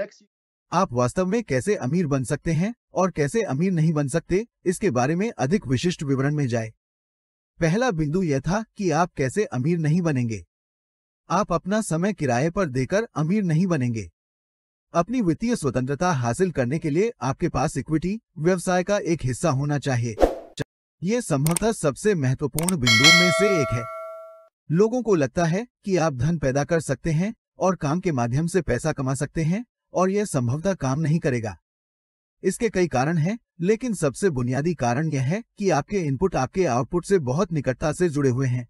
आप वास्तव में कैसे अमीर बन सकते हैं और कैसे अमीर नहीं बन सकते इसके बारे में अधिक विशिष्ट विवरण में जाए पहला बिंदु यह था कि आप कैसे अमीर नहीं बनेंगे आप अपना समय किराए पर देकर अमीर नहीं बनेंगे अपनी वित्तीय स्वतंत्रता हासिल करने के लिए आपके पास इक्विटी व्यवसाय का एक हिस्सा होना चाहिए ये संभवतः सबसे महत्वपूर्ण बिंदुओं में से एक है लोगों को लगता है कि आप धन पैदा कर सकते हैं और काम के माध्यम से पैसा कमा सकते हैं और यह संभवतः काम नहीं करेगा इसके कई कारण हैं, लेकिन सबसे बुनियादी कारण यह है कि आपके इनपुट आपके आउटपुट से बहुत निकटता से जुड़े हुए हैं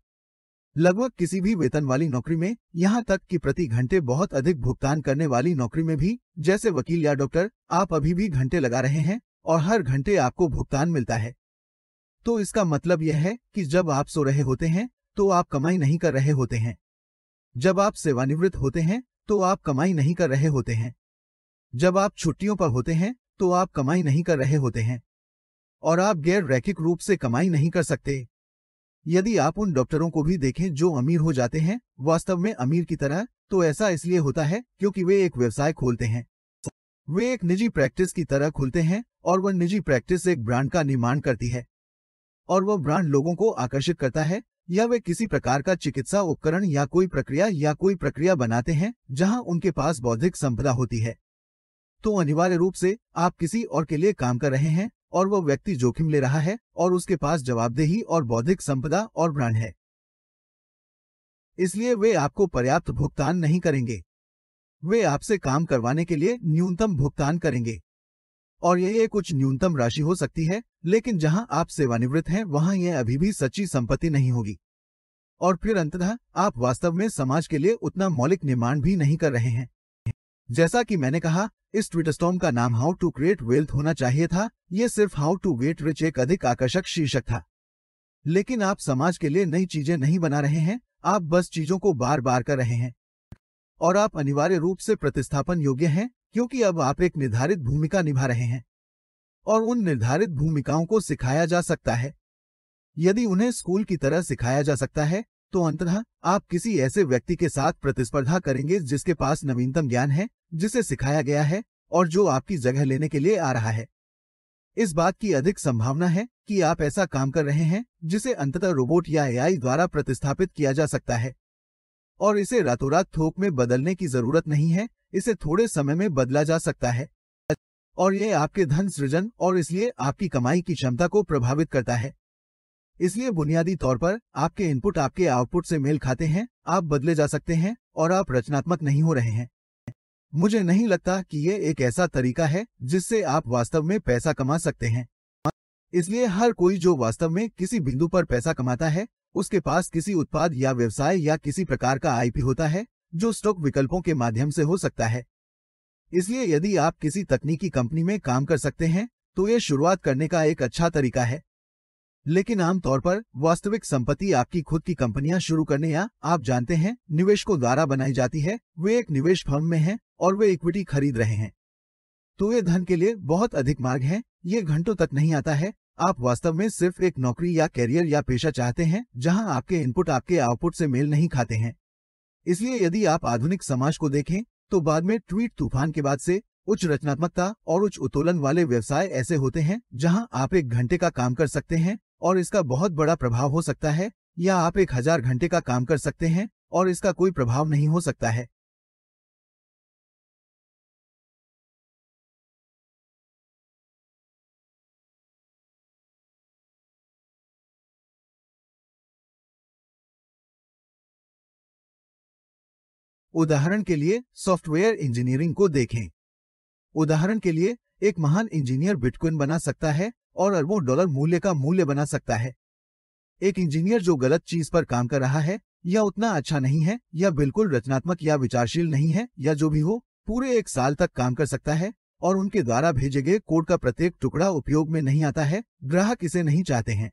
लगभग किसी भी वेतन वाली नौकरी में यहाँ तक कि प्रति घंटे बहुत अधिक भुगतान करने वाली नौकरी में भी जैसे वकील या डॉक्टर आप अभी भी घंटे लगा रहे हैं और हर घंटे आपको भुगतान मिलता है तो इसका मतलब यह है कि जब आप सो रहे होते हैं तो आप कमाई नहीं कर रहे होते हैं जब आप सेवानिवृत्त होते हैं तो आप कमाई नहीं कर रहे होते हैं जब आप छुट्टियों पर होते हैं तो आप कमाई नहीं कर रहे होते हैं और आप गैर रैखिक रूप से कमाई नहीं कर सकते यदि आप उन डॉक्टरों को भी देखें जो अमीर हो जाते हैं वास्तव में अमीर की तरह तो ऐसा इसलिए होता है क्योंकि वे एक व्यवसाय खोलते हैं वे एक निजी प्रैक्टिस की तरह खुलते हैं और वह निजी प्रैक्टिस एक ब्रांड का निर्माण करती है और वह ब्रांड लोगों को आकर्षित करता है या वे किसी प्रकार का चिकित्सा उपकरण या कोई प्रक्रिया या कोई प्रक्रिया बनाते हैं जहां उनके पास बौद्धिक संपदा होती है तो अनिवार्य रूप से आप किसी और के लिए काम कर रहे हैं और वो व्यक्ति जोखिम ले रहा है और उसके पास जवाबदेही और बौद्धिक संपदा और ब्रांड है इसलिए वे आपको पर्याप्त भुगतान नहीं करेंगे वे आपसे काम करवाने के लिए न्यूनतम भुगतान करेंगे और यह कुछ न्यूनतम राशि हो सकती है लेकिन जहां आप सेवानिवृत्त हैं वहां यह अभी भी सच्ची संपत्ति नहीं होगी और फिर अंततः आप वास्तव में समाज के लिए उतना मौलिक निर्माण भी नहीं कर रहे हैं जैसा कि मैंने कहा इस स्टॉम का नाम हाउ टू क्रिएट वेल्थ होना चाहिए था यह सिर्फ हाउ टू गेट रिच एक अधिक आकर्षक शीर्षक था लेकिन आप समाज के लिए नई चीजें नहीं बना रहे हैं आप बस चीजों को बार बार कर रहे हैं और आप अनिवार्य रूप से प्रतिस्थापन योग्य हैं क्योंकि अब आप एक निर्धारित भूमिका निभा रहे हैं और उन निर्धारित भूमिकाओं को सिखाया जा सकता है यदि उन्हें स्कूल की तरह सिखाया जा सकता है तो अंततः आप किसी ऐसे व्यक्ति के साथ प्रतिस्पर्धा करेंगे जिसके पास नवीनतम ज्ञान है जिसे सिखाया गया है और जो आपकी जगह लेने के लिए आ रहा है इस बात की अधिक संभावना है कि आप ऐसा काम कर रहे हैं जिसे अंततः रोबोट या एआई द्वारा प्रतिस्थापित किया जा सकता है और इसे रातों थोक में बदलने की जरूरत नहीं है इसे थोड़े समय में बदला जा सकता है और यह आपके धन सृजन और इसलिए आपकी कमाई की क्षमता को प्रभावित करता है इसलिए बुनियादी तौर पर आपके इनपुट आपके आउटपुट से मेल खाते हैं आप बदले जा सकते हैं और आप रचनात्मक नहीं हो रहे हैं मुझे नहीं लगता कि ये एक ऐसा तरीका है जिससे आप वास्तव में पैसा कमा सकते हैं इसलिए हर कोई जो वास्तव में किसी बिंदु पर पैसा कमाता है उसके पास किसी उत्पाद या व्यवसाय या किसी प्रकार का आईपी होता है जो स्टॉक विकल्पों के माध्यम से हो सकता है इसलिए यदि आप किसी तकनीकी कंपनी में काम कर सकते हैं तो ये शुरुआत करने का एक अच्छा तरीका है लेकिन आमतौर पर वास्तविक संपत्ति आपकी खुद की कंपनियां शुरू करने या आप जानते हैं निवेशकों द्वारा बनाई जाती है वे एक निवेश फर्म में हैं और वे इक्विटी खरीद रहे हैं तो ये धन के लिए बहुत अधिक मार्ग है ये घंटों तक नहीं आता है आप वास्तव में सिर्फ एक नौकरी या कैरियर या पेशा चाहते हैं जहां आपके इनपुट आपके आउटपुट से मेल नहीं खाते हैं इसलिए यदि आप आधुनिक समाज को देखें तो बाद में ट्वीट तूफान के बाद से उच्च रचनात्मकता और उच्च उत्तोलन वाले व्यवसाय ऐसे होते हैं जहां आप एक घंटे का काम कर सकते हैं और इसका बहुत बड़ा प्रभाव हो सकता है या आप एक हजार घंटे का काम कर सकते हैं और इसका कोई प्रभाव नहीं हो सकता है उदाहरण के लिए सॉफ्टवेयर इंजीनियरिंग को देखें उदाहरण के लिए एक महान इंजीनियर बिटकॉइन बना सकता है और अरबों डॉलर मूल्य का मूल्य बना सकता है एक इंजीनियर जो गलत चीज पर काम कर रहा है या उतना अच्छा नहीं है या बिल्कुल रचनात्मक या विचारशील नहीं है या जो भी हो पूरे एक साल तक काम कर सकता है और उनके द्वारा भेजे गए कोड का प्रत्येक टुकड़ा उपयोग में नहीं आता है ग्राहक इसे नहीं चाहते हैं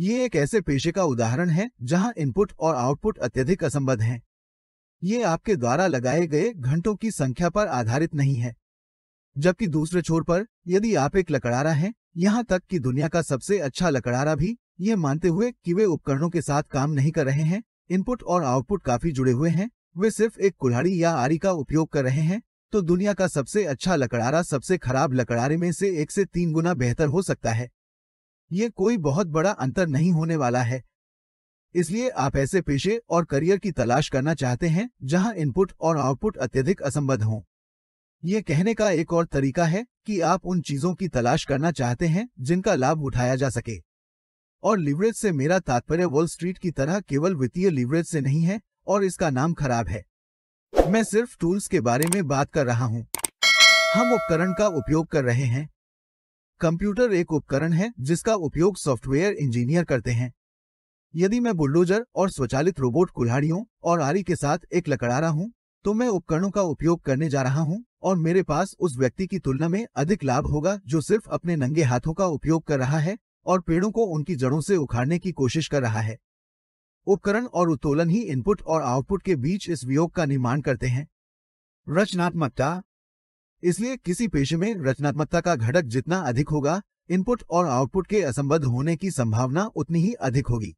ये एक ऐसे पेशे का उदाहरण है जहां इनपुट और आउटपुट अत्यधिक असंबद्ध हैं। ये आपके द्वारा लगाए गए घंटों की संख्या पर आधारित नहीं है जबकि दूसरे छोर पर यदि आप एक लकड़ारा हैं यहाँ तक कि दुनिया का सबसे अच्छा लकड़ारा भी ये मानते हुए कि वे उपकरणों के साथ काम नहीं कर रहे हैं इनपुट और आउटपुट काफी जुड़े हुए हैं वे सिर्फ एक कुल्हाड़ी या आरी का उपयोग कर रहे हैं तो दुनिया का सबसे अच्छा लकड़ारा सबसे खराब लकड़ारे में से एक से तीन गुना बेहतर हो सकता है ये कोई बहुत बड़ा अंतर नहीं होने वाला है इसलिए आप ऐसे पेशे और करियर की तलाश करना चाहते हैं जहां इनपुट और आउटपुट अत्यधिक असंबद्ध हों ये कहने का एक और तरीका है कि आप उन चीजों की तलाश करना चाहते हैं जिनका लाभ उठाया जा सके और लिवरेज से मेरा तात्पर्य वॉल स्ट्रीट की तरह केवल वित्तीय लिवरेज से नहीं है और इसका नाम खराब है मैं सिर्फ टूल्स के बारे में बात कर रहा हूँ हम उपकरण का उपयोग कर रहे हैं कंप्यूटर एक उपकरण है जिसका उपयोग सॉफ्टवेयर इंजीनियर करते हैं यदि मैं बुलडोजर और स्वचालित रोबोट कुल्हाड़ियों और आरी के साथ एक लकड़ारा हूँ तो मैं उपकरणों का उपयोग करने जा रहा हूँ और मेरे पास उस व्यक्ति की तुलना में अधिक लाभ होगा जो सिर्फ अपने नंगे हाथों का उपयोग कर रहा है और पेड़ों को उनकी जड़ों से उखाड़ने की कोशिश कर रहा है उपकरण और उत्तोलन ही इनपुट और आउटपुट के बीच इस वियोग का निर्माण करते हैं रचनात्मकता इसलिए किसी पेशे में रचनात्मकता का घटक जितना अधिक होगा इनपुट और आउटपुट के असंबद्ध होने की संभावना उतनी ही अधिक होगी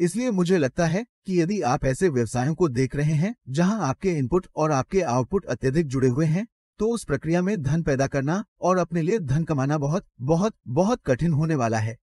इसलिए मुझे लगता है कि यदि आप ऐसे व्यवसायों को देख रहे हैं जहां आपके इनपुट और आपके आउटपुट अत्यधिक जुड़े हुए हैं तो उस प्रक्रिया में धन पैदा करना और अपने लिए धन कमाना बहुत बहुत बहुत कठिन होने वाला है